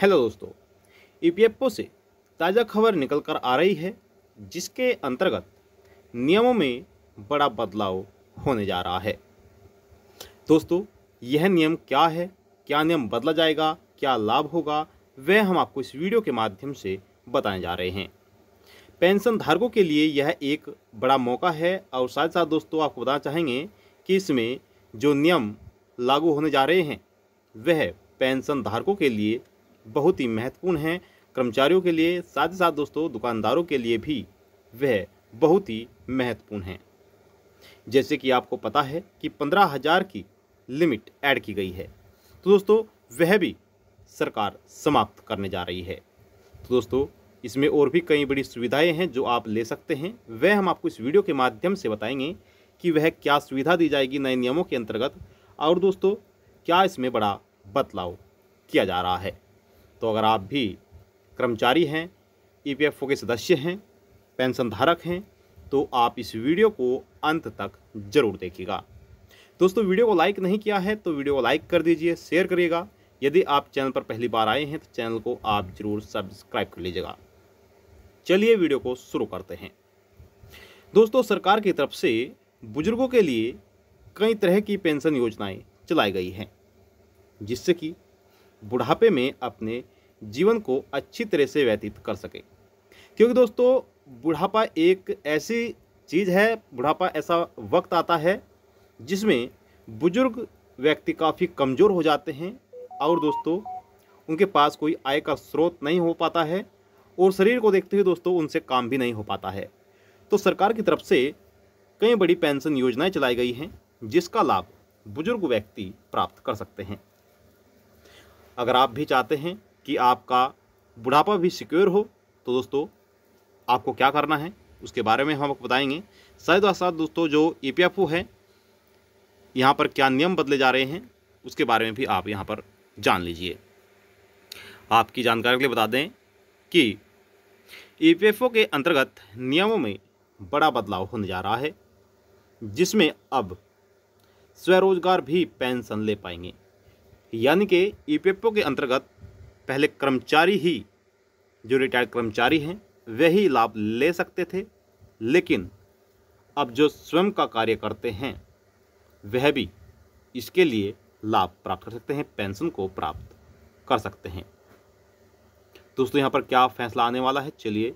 hello दोस्तों EPFO e से ताज़ा खबर निकल कर आ रही है जिसके अंतर्गत नियमों में बड़ा बदलाव होने जा रहा है दोस्तों यह नियम क्या है क्या नियम बदला जाएगा क्या लाभ होगा वह हम आपको इस वीडियो के माध्यम से बताने जा रहे हैं पेंशन धारकों के लिए यह एक बड़ा मौका है और साथ साथ दोस्तों आपको बताना चाहेंगे कि इसमें जो नियम लागू होने जा रहे हैं वह पेंशन धारकों के लिए बहुत ही महत्वपूर्ण हैं कर्मचारियों के लिए साथ ही साथ दोस्तों दुकानदारों के लिए भी वह बहुत ही महत्वपूर्ण हैं जैसे कि आपको पता है कि पंद्रह हज़ार की लिमिट ऐड की गई है तो दोस्तों वह भी सरकार समाप्त करने जा रही है तो दोस्तों इसमें और भी कई बड़ी सुविधाएं हैं जो आप ले सकते हैं वह हम आपको इस वीडियो के माध्यम से बताएंगे कि वह क्या सुविधा दी जाएगी नए नियमों के अंतर्गत और दोस्तों क्या इसमें बड़ा बदलाव किया जा रहा है तो अगर आप भी कर्मचारी हैं ईपीएफओ e के सदस्य हैं पेंशन धारक हैं तो आप इस वीडियो को अंत तक जरूर देखिएगा दोस्तों वीडियो को लाइक नहीं किया है तो वीडियो को लाइक कर दीजिए शेयर करिएगा यदि आप चैनल पर पहली बार आए हैं तो चैनल को आप जरूर सब्सक्राइब कर लीजिएगा चलिए वीडियो को शुरू करते हैं दोस्तों सरकार की तरफ से बुजुर्गों के लिए कई तरह की पेंशन योजनाएं चलाई गई हैं जिससे कि बुढ़ापे में अपने जीवन को अच्छी तरह से व्यतीत कर सके क्योंकि दोस्तों बुढ़ापा एक ऐसी चीज़ है बुढ़ापा ऐसा वक्त आता है जिसमें बुजुर्ग व्यक्ति काफ़ी कमज़ोर हो जाते हैं और दोस्तों उनके पास कोई आय का स्रोत नहीं हो पाता है और शरीर को देखते हुए दोस्तों उनसे काम भी नहीं हो पाता है तो सरकार की तरफ से कई बड़ी पेंशन योजनाएं चलाई गई हैं जिसका लाभ बुजुर्ग व्यक्ति प्राप्त कर सकते हैं अगर आप भी चाहते हैं कि आपका बुढ़ापा भी सिक्योर हो तो दोस्तों आपको क्या करना है उसके बारे में हम आपको बताएंगे शायद साथ दोस्तों जो ई e है यहाँ पर क्या नियम बदले जा रहे हैं उसके बारे में भी आप यहाँ पर जान लीजिए आपकी जानकारी के लिए बता दें कि ई e के अंतर्गत नियमों में बड़ा बदलाव होने जा रहा है जिसमें अब स्वरोजगार भी पेंशन ले पाएंगे यानी कि ईपीएफओ के अंतर्गत पहले कर्मचारी ही जो रिटायर्ड कर्मचारी हैं वही लाभ ले सकते थे लेकिन अब जो स्वयं का कार्य करते हैं वह भी इसके लिए लाभ प्राप्त कर सकते हैं पेंशन को प्राप्त कर सकते हैं दोस्तों यहाँ पर क्या फैसला आने वाला है चलिए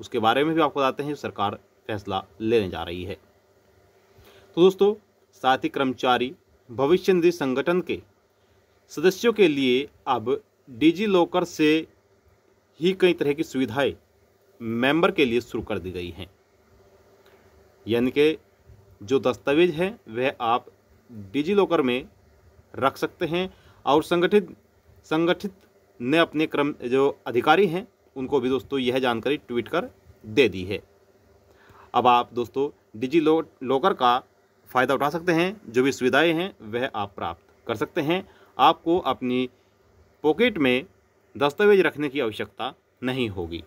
उसके बारे में भी आपको बताते हैं सरकार फैसला लेने जा रही है तो दोस्तों साथ ही कर्मचारी भविष्य निधि संगठन के सदस्यों के लिए अब डिजी लॉकर से ही कई तरह की सुविधाएं मेंबर के लिए शुरू कर दी गई हैं यानी कि जो दस्तावेज हैं वह आप डिजी लॉकर में रख सकते हैं और संगठित संगठित ने अपने क्रम जो अधिकारी हैं उनको भी दोस्तों यह जानकारी ट्वीट कर दे दी है अब आप दोस्तों डिजी लॉकर का फ़ायदा उठा सकते हैं जो भी सुविधाएं हैं वह आप प्राप्त कर सकते हैं आपको अपनी पॉकेट में दस्तावेज रखने की आवश्यकता नहीं होगी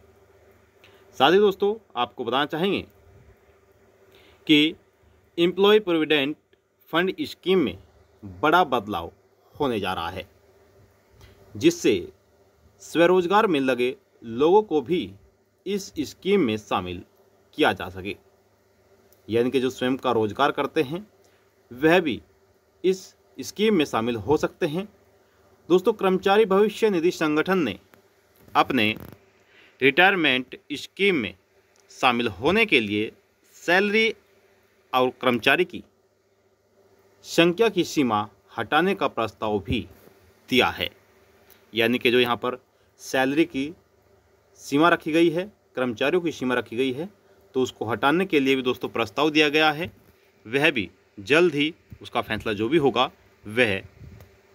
साथ ही दोस्तों आपको बताना चाहेंगे कि एम्प्लॉय प्रोविडेंट फंड स्कीम में बड़ा बदलाव होने जा रहा है जिससे स्वरोजगार में लगे लोगों को भी इस स्कीम में शामिल किया जा सके यानी कि जो स्वयं का रोजगार करते हैं वह भी इस स्कीम में शामिल हो सकते हैं दोस्तों कर्मचारी भविष्य निधि संगठन ने अपने रिटायरमेंट स्कीम में शामिल होने के लिए सैलरी और कर्मचारी की संख्या की सीमा हटाने का प्रस्ताव भी दिया है यानी कि जो यहाँ पर सैलरी की सीमा रखी गई है कर्मचारियों की सीमा रखी गई है तो उसको हटाने के लिए भी दोस्तों प्रस्ताव दिया गया है वह भी जल्द ही उसका फैसला जो भी होगा वह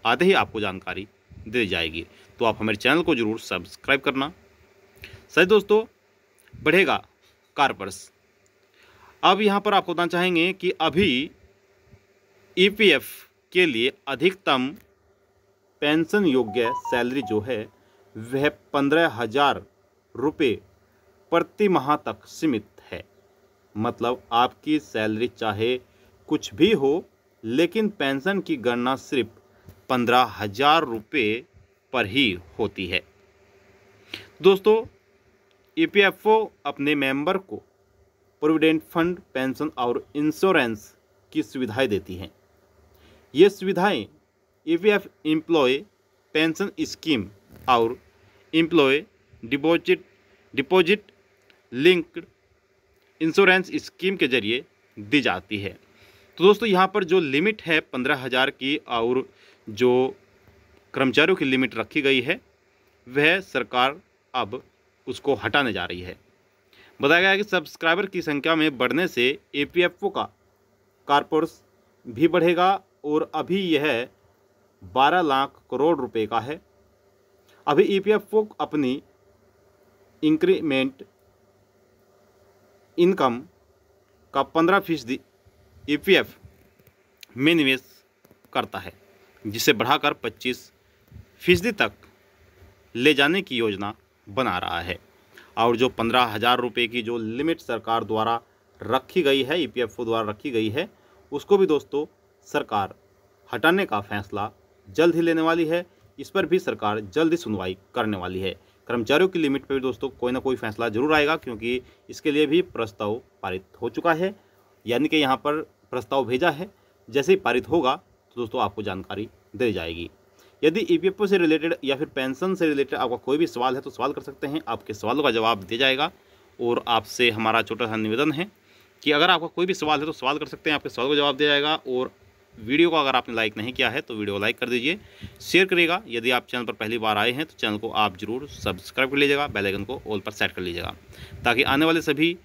आते ही आपको जानकारी दे जाएगी तो आप हमारे चैनल को ज़रूर सब्सक्राइब करना सही दोस्तों बढ़ेगा कारपर्स अब यहाँ पर आपको बताना चाहेंगे कि अभी ईपीएफ e के लिए अधिकतम पेंशन योग्य सैलरी जो है वह पंद्रह हज़ार रुपये प्रति माह तक सीमित है मतलब आपकी सैलरी चाहे कुछ भी हो लेकिन पेंशन की गणना सिर्फ पंद्रह हजार रुपये पर ही होती है दोस्तों ईपीएफओ e अपने मेंबर को प्रोविडेंट फंड पेंशन और इंश्योरेंस की सुविधाएं देती हैं ये सुविधाएं ईपीएफ एम्प्लॉय पेंशन स्कीम और employ deposit deposit linked insurance scheme के जरिए दी जाती है तो दोस्तों यहाँ पर जो लिमिट है पंद्रह हज़ार की और जो कर्मचारियों की लिमिट रखी गई है वह सरकार अब उसको हटाने जा रही है बताया गया कि सब्सक्राइबर की संख्या में बढ़ने से ए का कारपोर्स भी बढ़ेगा और अभी यह 12 लाख करोड़ रुपए का है अभी ई e अपनी इंक्रीमेंट इनकम का पंद्रह फीसदी ई e में निवेश करता है जिसे बढ़ाकर 25 फीसदी तक ले जाने की योजना बना रहा है और जो पंद्रह हज़ार रुपये की जो लिमिट सरकार द्वारा रखी गई है ई e द्वारा रखी गई है उसको भी दोस्तों सरकार हटाने का फैसला जल्द ही लेने वाली है इस पर भी सरकार जल्द ही सुनवाई करने वाली है कर्मचारियों की लिमिट पर भी दोस्तों कोई ना कोई फैसला जरूर आएगा क्योंकि इसके लिए भी प्रस्ताव पारित हो चुका है यानी कि यहाँ पर प्रस्ताव भेजा है जैसे ही पारित होगा तो दोस्तों आपको जानकारी दे जाएगी यदि ई e से रिलेटेड या फिर पेंशन से रिलेटेड आपका कोई भी सवाल है तो सवाल कर सकते हैं आपके सवालों का जवाब दिया जाएगा और आपसे हमारा छोटा सा निवेदन है कि अगर आपका कोई भी सवाल है तो सवाल कर सकते हैं आपके सवाल का जवाब दिया जाएगा और वीडियो को अगर आपने लाइक नहीं किया है तो वीडियो को लाइक कर दीजिए शेयर करिएगा यदि आप चैनल पर पहली बार आए हैं तो चैनल को आप जरूर सब्सक्राइब कर लीजिएगा बेलाइकन को ऑल पर सेट कर लीजिएगा ताकि आने वाले सभी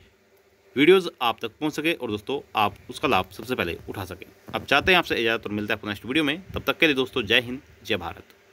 वीडियोज़ आप तक पहुँच सके और दोस्तों आप उसका लाभ सबसे पहले उठा सकें अब चाहते हैं आपसे इजाज़त और मिलता है नेक्स्ट वीडियो में तब तक के लिए दोस्तों जय हिंद जय भारत